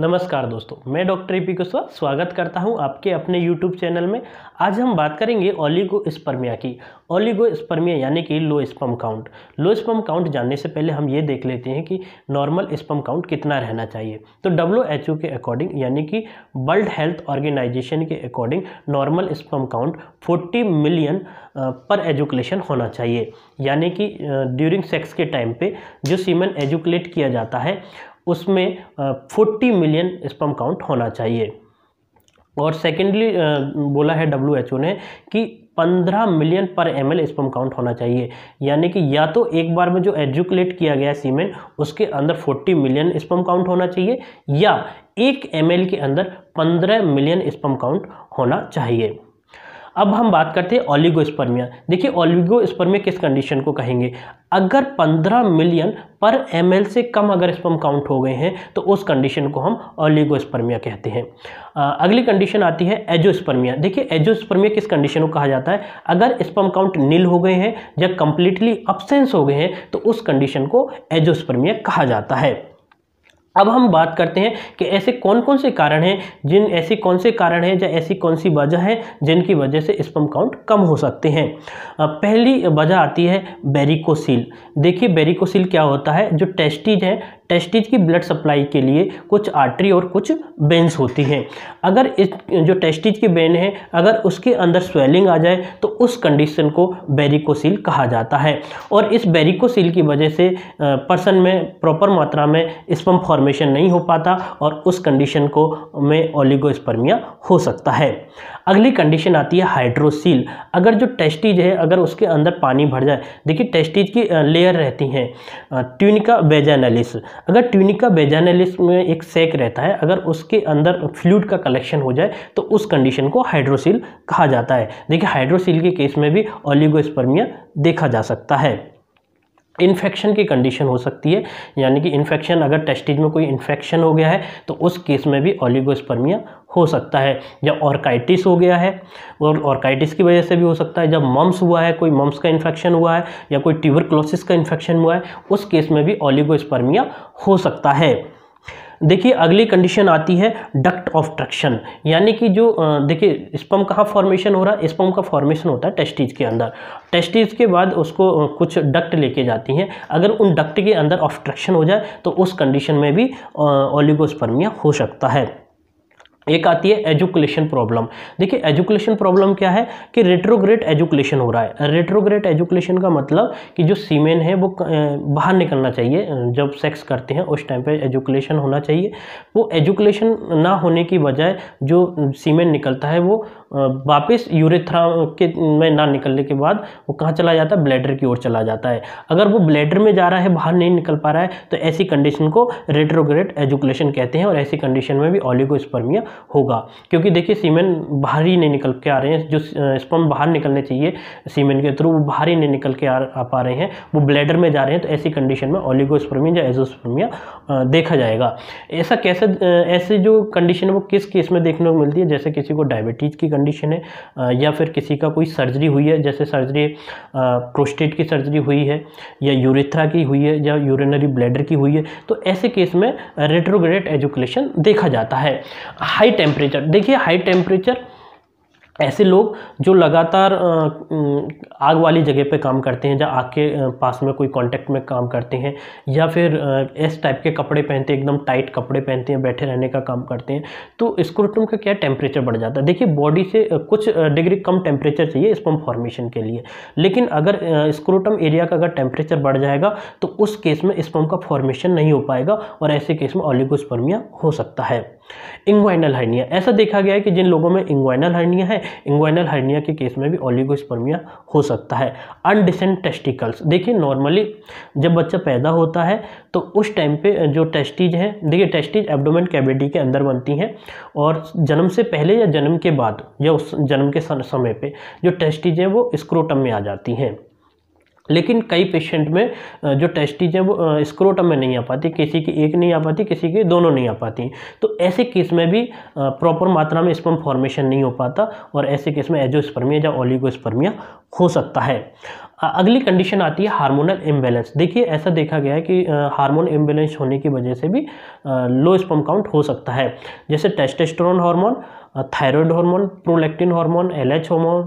नमस्कार दोस्तों मैं डॉक्टर ए पी कुशवाहा स्वागत करता हूं आपके अपने यूट्यूब चैनल में आज हम बात करेंगे ओलिगो स्पर्मिया की ओलिगो स्पर्मिया यानी कि low sperm count low sperm count जानने से पहले हम ये देख लेते हैं कि नॉर्मल स्पम काउंट कितना रहना चाहिए तो डब्ल्यू के अकॉर्डिंग यानी कि वर्ल्ड हेल्थ ऑर्गेनाइजेशन के according normal sperm count forty million पर एजुकेशन होना चाहिए यानी कि ड्यूरिंग सेक्स के टाइम पर जो सीमन एजुकेट किया जाता है उसमें फोर्टी मिलियन स्पम काउंट होना चाहिए और सेकेंडली बोला है डब्ल्यू ने कि 15 मिलियन पर एम एल स्पम काउंट होना चाहिए यानी कि या तो एक बार में जो एजुकुलेट किया गया सीमेंट उसके अंदर 40 मिलियन स्पम काउंट होना चाहिए या एक एम के अंदर 15 मिलियन स्पम काउंट होना चाहिए अब हम बात करते हैं ओलिगोस्पर्मिया देखिए ओलिगोस्पर्मिया किस कंडीशन को कहेंगे अगर 15 मिलियन पर एम से कम अगर स्पर्म काउंट हो गए हैं तो उस कंडीशन को हम ऑलिगोस्पर्मिया कहते हैं अगली कंडीशन आती है एजोस्पर्मिया देखिए एजोस्पर्मिया किस कंडीशन को कहा जाता है अगर स्पर्म काउंट नील हो गए हैं या कंप्लीटली अपसेंस हो गए हैं तो उस कंडीशन को एजोस्पर्मिया कहा जाता है अब हम बात करते हैं कि ऐसे कौन कौन से कारण हैं जिन ऐसे कौन से कारण हैं या ऐसी कौन सी वजह है जिनकी वजह से स्पम काउंट कम हो सकते हैं पहली वजह आती है बेरिकोसिल देखिए बेरिकोसील क्या होता है जो टेस्टीज हैं टेस्टिज की ब्लड सप्लाई के लिए कुछ आर्टरी और कुछ बेंस होती हैं अगर इस जो टेस्टिज की बेन है अगर उसके अंदर स्वेलिंग आ जाए तो उस कंडीशन को बेरिकोसिल कहा जाता है और इस बेरिकोसिल की वजह से पर्सन में प्रॉपर मात्रा में स्पम फॉर्मेशन नहीं हो पाता और उस कंडीशन को में ओलिगोस्पर्मिया हो सकता है अगली कंडीशन आती है हाइड्रोसील अगर जो टेस्टिज है अगर उसके अंदर पानी भर जाए देखिए टेस्टिज की लेयर रहती हैं ट्यूनिका बेजानलिस अगर ट्यूनिका बेजानलिस में एक सेक रहता है अगर उसके अंदर फ्लूड का कलेक्शन हो जाए तो उस कंडीशन को हाइड्रोसिल कहा जाता है देखिए हाइड्रोसिल के केस में भी ऑलिगोस्पर्मिया देखा जा सकता है इन्फेक्शन की कंडीशन हो सकती है यानी कि इन्फेक्शन अगर टेस्टिज में कोई इन्फेक्शन हो गया है तो उस केस में भी ओलिगोस्पर्मिया हो सकता है या ऑर्काइटिस हो गया है और ऑर्काइटिस की वजह से भी हो सकता है जब मम्स हुआ है कोई मम्स का इन्फेक्शन हुआ है या कोई ट्यूबरक्लोसिस का इन्फेक्शन हुआ है उस केस में भी ओलिगोस्पर्मिया हो सकता है देखिए अगली कंडीशन आती है डक्ट ऑफ ट्रक्शन यानी कि जो देखिए स्पम कहाँ फॉर्मेशन हो रहा है स्पम का फॉर्मेशन होता है टेस्टीज के अंदर टेस्टीज के बाद उसको कुछ डक्ट लेके जाती हैं अगर उन डक्ट के अंदर ऑफ्ट्रक्शन हो जाए तो उस कंडीशन में भी ओलिगोस्पर्मिया हो सकता है एक आती है एजुकेशन प्रॉब्लम देखिए एजुकेशन प्रॉब्लम क्या है कि रेट्रोग्रेट एजुकेशन हो रहा है रेट्रोग्रेट एजुकेशन का मतलब कि जो सीमेन है वो बाहर निकलना चाहिए जब सेक्स करते हैं उस टाइम पे एजुकेशन होना चाहिए वो एजुकेशन ना होने की बजाय जो सीमेन निकलता है वो वापस यूरेथ्रा के में ना निकलने के बाद वो कहाँ चला जाता है ब्लैडर की ओर चला जाता है अगर वो ब्लैडर में जा रहा है बाहर नहीं निकल पा रहा है तो ऐसी कंडीशन को रेट्रोग्रेड एजुकुलेशन कहते हैं और ऐसी कंडीशन में भी ऑलिगो होगा क्योंकि देखिए सीमेन बाहर ही नहीं निकल के आ रहे हैं जो स्पम बाहर निकलने चाहिए सीमेन के थ्रू वो बाहर ही नहीं निकल के आ, पा रहे हैं वो ब्लैडर में जा रहे हैं तो ऐसी कंडीशन में ऑलिगो या एजोस्पर्मिया देखा जाएगा ऐसा कैसे ऐसे जो कंडीशन वो किस केस में देखने को मिलती है जैसे किसी को डायबिटीज़ की कंडीशन है या फिर किसी का कोई सर्जरी हुई है जैसे सर्जरी प्रोस्टेट की सर्जरी हुई है या यूरेथ्रा की हुई है या यूरिनरी ब्लैडर की हुई है तो ऐसे केस में रेट्रोग्रेड एजुकेशन देखा जाता है हाई टेम्परेचर देखिए हाई टेम्परेचर ऐसे लोग जो लगातार आग वाली जगह पे काम करते हैं जहाँ आग के पास में कोई कांटेक्ट में काम करते हैं या फिर इस टाइप के कपड़े पहनते हैं एकदम टाइट कपड़े पहनते हैं बैठे रहने का काम करते हैं तो स्क्रोटम का क्या टेम्परेचर बढ़ जाता है देखिए बॉडी से कुछ डिग्री कम टेम्परेचर चाहिए स्पम फॉर्मेशन के लिए लेकिन अगर स्क्रोटम एरिया का अगर टेम्परेचर बढ़ जाएगा तो उस केस में स्पम का फॉर्मेशन नहीं हो पाएगा और ऐसे केस में ऑलिगोस्पर्मिया हो सकता है इंग्वाइनल हर्निया ऐसा देखा गया है कि जिन लोगों में इंग्वाइनल हर्निया है इंग्वाइनल हर्निया के केस में भी ओलिगोस्पर्मिया हो सकता है अनडिसेंट टेस्टिकल्स देखिए नॉर्मली जब बच्चा पैदा होता है तो उस टाइम पे जो टेस्टिज हैं देखिए टेस्टिज एब्डोमेन कैविटी के अंदर बनती हैं और जन्म से पहले या जन्म के बाद या उस जन्म के समय पर जो टेस्टिज हैं वो स्क्रोटम में आ जाती हैं लेकिन कई पेशेंट में जो टेस्टीज है वो स्क्रोटम में नहीं आ पाती किसी की एक नहीं आ पाती किसी की दोनों नहीं आ पाती तो ऐसे केस में भी प्रॉपर मात्रा में स्पर्म फॉर्मेशन नहीं हो पाता और ऐसे केस में एजोस्पर्मिया या ओलिगोस्पर्मिया हो सकता है अगली कंडीशन आती है हार्मोनल इम्बेलेंस देखिए ऐसा देखा गया है कि हार्मोन इम्बेलेंस होने की वजह से भी लो स्पम काउंट हो सकता है जैसे testosterone hormone thyroid hormone prolactin hormone LH hormone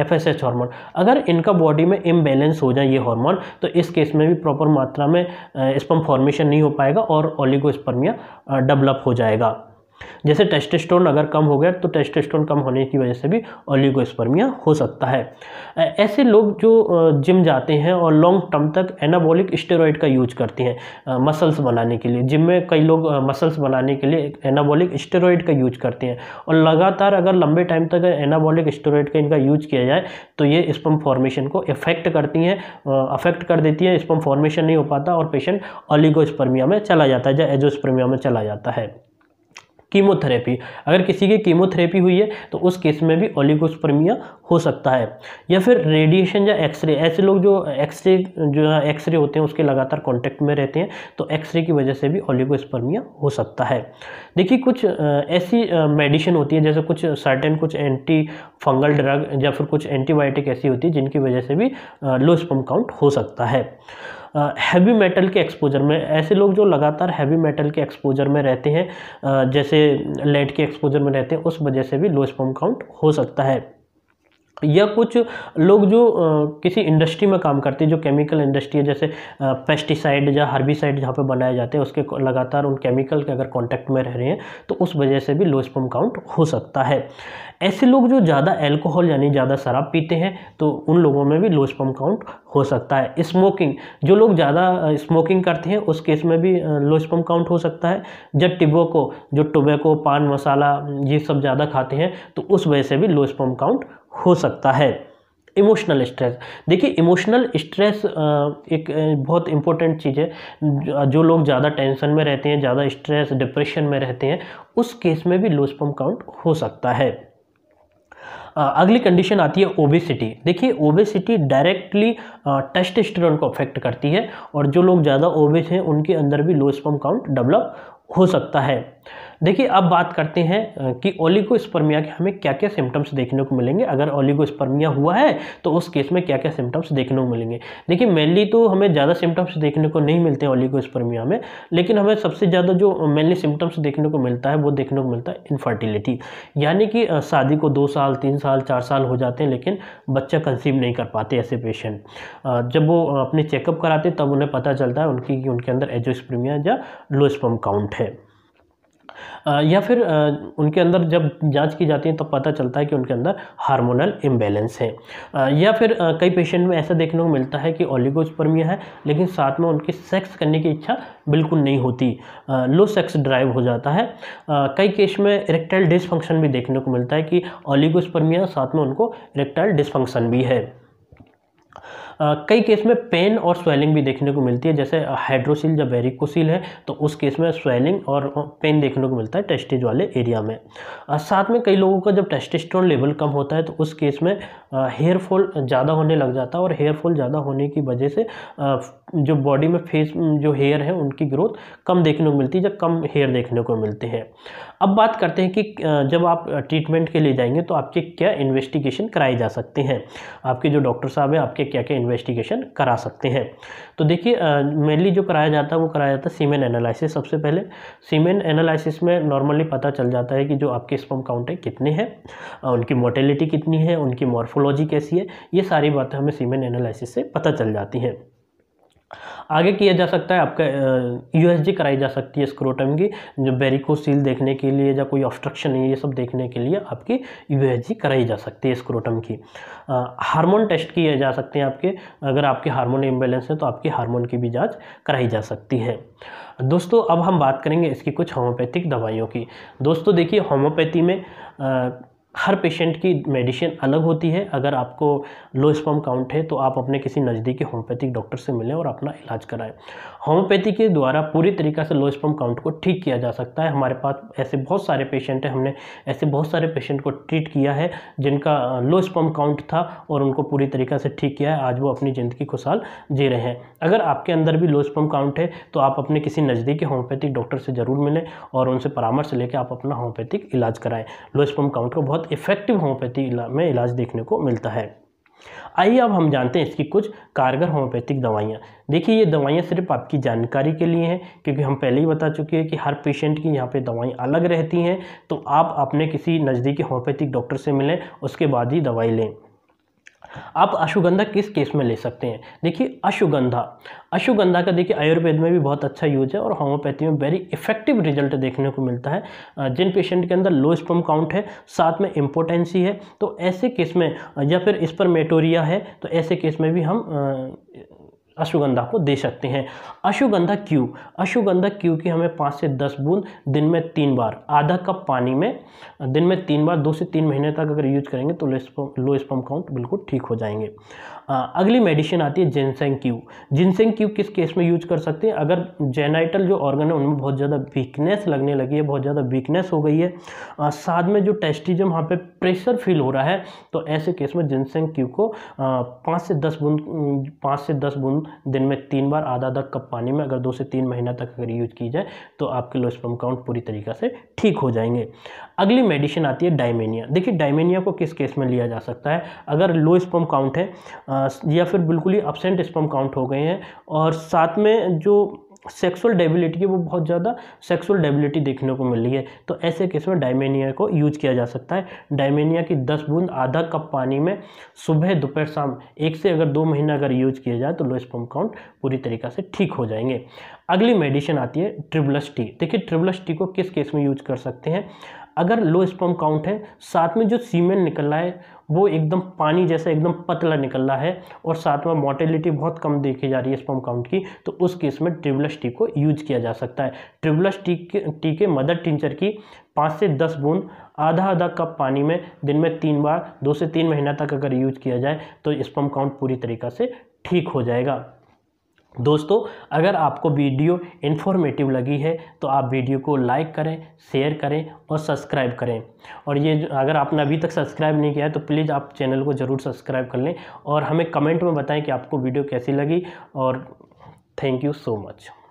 FSH hormone अगर इनका बॉडी में इम्बेलेंस हो जाए ये हार्मोन तो इस केस में भी प्रॉपर मात्रा में स्पम फॉर्मेशन नहीं हो पाएगा और ओलिगोस्पर्मिया डेवलप हो जाएगा जैसे टेस्टेस्टोन अगर कम हो गया तो टेस्टेस्टोन कम होने की वजह से भी ओलिगोस्पर्मिया हो सकता है ऐसे लोग जो जिम जाते हैं और लॉन्ग टर्म तक एनाबॉलिक स्टेरॉइड का यूज करते हैं मसल्स बनाने के लिए जिम में कई लोग मसल्स बनाने के लिए एनाबॉलिक स्टेरॉइड का यूज करते हैं और लगातार अगर लंबे टाइम तक एनाबॉलिक स्टेरॉइड का इनका यूज किया जाए तो ये स्पम फॉर्मेशन को इफेक्ट करती हैं अफेक्ट कर देती हैं स्पम फॉर्मेशन नहीं हो पाता और पेशेंट ओलिगोस्पर्मिया में चला जाता है या एजोस्पर्मिया में चला जाता है कीमोथेरेपी अगर किसी की कीमोथेरेपी हुई है तो उस केस में भी ओलिगोस्पर्मिया हो सकता है या फिर रेडिएशन या एक्सरे ऐसे लोग जो एक्सरे जो एक्सरे होते हैं उसके लगातार कांटेक्ट में रहते हैं तो एक्सरे की वजह से भी ओलिगोस्पर्मिया हो सकता है देखिए कुछ ऐसी मेडिसिन होती है जैसे कुछ सर्टेन कुछ एंटी फंगल ड्रग या फिर कुछ एंटीबायोटिक ऐसी होती है जिनकी वजह से भी लो स्पम काउंट हो सकता है हैवी मेटल के एक्सपोजर में ऐसे लोग जो लगातार हैवी मेटल के एक्सपोजर में रहते हैं जैसे लेड के एक्सपोजर में रहते हैं उस वजह से भी लो स्पम काउंट हो सकता है या कुछ लोग जो किसी इंडस्ट्री में काम करते हैं जो केमिकल इंडस्ट्री है जैसे पेस्टिसाइड या हर्बिसाइड जहाँ पे बनाए जाते हैं उसके लगातार उन केमिकल के अगर कांटेक्ट में रह रहे हैं तो उस वजह से भी लो स्पम काउंट हो सकता है ऐसे लोग जो ज़्यादा एल्कोहल यानी ज़्यादा शराब पीते हैं तो उन लोगों में भी लो स्पम काउंट हो सकता है स्मोकिंग जो लोग ज़्यादा स्मोकिंग करते हैं उस केस में भी लो स्पम काउंट हो सकता है जब टिबोको जो टोबैको पान मसाला ये सब ज़्यादा खाते हैं तो उस वजह से भी लो स्पम काउंट हो सकता है इमोशनल स्ट्रेस देखिए इमोशनल स्ट्रेस एक बहुत इंपॉर्टेंट चीज़ है जो लोग ज़्यादा टेंशन में रहते हैं ज़्यादा स्ट्रेस डिप्रेशन में रहते हैं उस केस में भी लो स्पम काउंट हो सकता है अगली कंडीशन आती है ओबेसिटी देखिए ओबेसिटी डायरेक्टली टेस्ट टेस्टेस्टेरोन को अफेक्ट करती है और जो लोग ज़्यादा ओबेस हैं उनके अंदर भी लो स्पम काउंट डेवलप हो सकता है देखिए अब बात करते हैं कि ओलिगोस्पर्मिया के हमें क्या क्या सिम्टम्स देखने को मिलेंगे अगर ओलिगोस्पर्मिया हुआ है तो उस केस में क्या क्या सिम्टम्स देखने को मिलेंगे देखिए मेनली तो हमें ज़्यादा सिम्टम्स देखने को नहीं मिलते हैं ओलिगोस्पर्मिया में लेकिन हमें सबसे ज़्यादा जो मेनली सिम्टम्स देखने को मिलता है वो देखने को मिलता है इनफर्टिलिटी यानी कि शादी को दो साल तीन साल चार साल हो जाते हैं लेकिन बच्चा कंसीव नहीं कर पाते ऐसे पेशेंट जब वो अपने चेकअप कराते तब उन्हें पता चलता है उनकी कि उनके अंदर एजोस्पर्मिया या लो स्पर्म काउंट है या फिर उनके अंदर जब जांच की जाती है तब तो पता चलता है कि उनके अंदर हार्मोनल इम्बेलेंस है या फिर कई पेशेंट में ऐसा देखने को मिलता है कि ओलिगोस्पर्मिया है लेकिन साथ में उनकी सेक्स करने की इच्छा बिल्कुल नहीं होती लो सेक्स ड्राइव हो जाता है कई केस में इरेक्टाइल डिसफंक्शन भी देखने को मिलता है कि ओलिगोस्पर्मिया साथ में उनको इरेक्टाइल डिसफंक्शन भी है कई केस में पेन और स्वेलिंग भी देखने को मिलती है जैसे हाइड्रोसील जब वेरिकोसील है तो उस केस में स्वेलिंग और पेन देखने को मिलता है टेस्टिज वाले एरिया में साथ में कई लोगों का जब टेस्टिस्टोन लेवल कम होता है तो उस केस में हेयर फॉल ज़्यादा होने लग जाता है और हेयर फॉल ज़्यादा होने की वजह से जो बॉडी में फेस जो हेयर है उनकी ग्रोथ कम देखने को मिलती है जब कम हेयर देखने को मिलते हैं अब बात करते हैं कि जब आप ट्रीटमेंट के लिए जाएंगे तो आपके क्या इन्वेस्टिगेशन कराए जा सकते हैं आपके जो डॉक्टर साहब हैं आपके क्या क्या इन्वेस्टिगेशन करा सकते हैं तो देखिए मेनली जो कराया जाता है वो कराया जाता है सीमेन एनालिसिस सबसे पहले सीमेन एनालिसिस में नॉर्मली पता चल जाता है कि जो आपके स्पम काउंट है कितने हैं उनकी मोटेलिटी कितनी है उनकी मॉर्फोलॉजी कैसी है ये सारी बातें हमें सीमेन एनालिसिस से पता चल जाती हैं आगे किया जा सकता है आपका यूएसजी कराई जा सकती है स्क्रोटम की जो बेरिको सील देखने के लिए या कोई ऑब्स्ट्रक्शन है ये सब देखने के लिए आपकी यूएसजी कराई जा सकती है स्क्रोटम की हार्मोन टेस्ट किए जा सकते हैं आपके अगर आपके हार्मोन इम्बेलेंस है तो आपकी हार्मोन की भी जाँच कराई जा सकती है दोस्तों अब हम बात करेंगे इसकी कुछ होम्योपैथिक दवाइयों की दोस्तों देखिए होम्योपैथी में आ, हर पेशेंट की मेडिसिन अलग होती है अगर आपको लो स्पम काउंट है तो आप अपने किसी नज़दीकी होम्योपैथिक डॉक्टर से मिलें और अपना इलाज कराएं होम्योपैथी के द्वारा पूरी तरीक़ा से लो स्पम काउंट को ठीक किया जा सकता है हमारे पास ऐसे बहुत सारे पेशेंट हैं हमने ऐसे बहुत सारे पेशेंट को ट्रीट किया है जिनका लो स्पम काउंट था और उनको पूरी तरीक़ा से ठीक किया है आज वो अपनी ज़िंदगी खुशहाल जी रहे हैं अगर आपके अंदर भी लो स्पम काउंट है तो आप अपने किसी नज़दीकी होम्योपैथिक डॉक्टर से ज़रूर मिलें और उनसे परामर्श लेकर आप अपना होम्योपैथिक इलाज कराएँ लो स्पम काउंट को बहुत बहुत इफेक्टिव होम्योपैथी में इलाज देखने को मिलता है आइए अब हम जानते हैं इसकी कुछ कारगर होम्योपैथिक दवाइयाँ देखिए ये दवाइयाँ सिर्फ आपकी जानकारी के लिए हैं क्योंकि हम पहले ही बता चुके हैं कि हर पेशेंट की यहाँ पे दवाई अलग रहती हैं तो आप अपने किसी नज़दीकी होम्योपैथिक डॉक्टर से मिलें उसके बाद ही दवाई लें आप अशुगंधा किस केस में ले सकते हैं देखिए अश्वगंधा अश्वगंधा का देखिए आयुर्वेद में भी बहुत अच्छा यूज है और होम्योपैथी में वेरी इफेक्टिव रिजल्ट देखने को मिलता है जिन पेशेंट के अंदर लो स्पम काउंट है साथ में इम्पोर्टेंसी है तो ऐसे केस में या फिर इस पर मेटोरिया है तो ऐसे केस में भी हम अश्वगंधा को दे सकते हैं अश्वगंधा क्यू अश्वगंधा क्यू की हमें पाँच से दस बूंद दिन में तीन बार आधा कप पानी में दिन में तीन बार दो से तीन महीने तक अगर यूज करेंगे तो लो स्पम काउंट बिल्कुल ठीक हो जाएंगे अगली मेडिसिन आती है जेनसेंग क्यू जिनसेंग क्यू किस केस में यूज कर सकते हैं अगर जेनाइटल जो ऑर्गन है उनमें बहुत ज़्यादा वीकनेस लगने लगी है बहुत ज़्यादा वीकनेस हो गई है आ, साथ में जो टेस्टिजम वहाँ पे प्रेशर फील हो रहा है तो ऐसे केस में जिनसेंग क्यू को पाँच से दस बूंद पाँच से दस बूंद दिन में तीन बार आधा आधा कप पानी में अगर दो से तीन महीना तक अगर यूज की जाए तो आपके लोस्पम काउंट पूरी तरीका से ठीक हो जाएंगे अगली मेडिसिन आती है डायमेनिया देखिए डायमेनिया को किस केस में लिया जा सकता है अगर लो स्पम काउंट है या फिर बिल्कुल ही अपसेंट स्पम काउंट हो गए हैं और साथ में जो सेक्सुअल डेबिलिटी है वो बहुत ज़्यादा सेक्सुअल डेबिलिटी देखने को मिल रही है तो ऐसे केस में डायमेनिया को यूज किया जा सकता है डायमेनिया की दस बूंद आधा कप पानी में सुबह दोपहर शाम एक से अगर दो महीना अगर यूज किया जाए तो लो स्पम काउंट पूरी तरीका से ठीक हो जाएंगे अगली मेडिसिन आती है ट्रिबलस टी देखिए ट्रिबलस टी को किस केस में यूज कर सकते हैं अगर लो स्पम काउंट है साथ में जो सीमेन निकल रहा है वो एकदम पानी जैसा एकदम पतला निकल रहा है और साथ में मोटिलिटी बहुत कम देखी जा रही है स्पम काउंट की तो उस केस में ट्रिबुलस टी को यूज किया जा सकता है ट्रिबुलस टी के टी के मदर टिंचर की पाँच से दस बूंद आधा आधा कप पानी में दिन में तीन बार दो से तीन महीना तक अगर यूज किया जाए तो स्पम काउंट पूरी तरीका से ठीक हो जाएगा दोस्तों अगर आपको वीडियो इन्फॉर्मेटिव लगी है तो आप वीडियो को लाइक करें शेयर करें और सब्सक्राइब करें और ये अगर आपने अभी तक सब्सक्राइब नहीं किया है तो प्लीज़ आप चैनल को ज़रूर सब्सक्राइब कर लें और हमें कमेंट में बताएं कि आपको वीडियो कैसी लगी और थैंक यू सो मच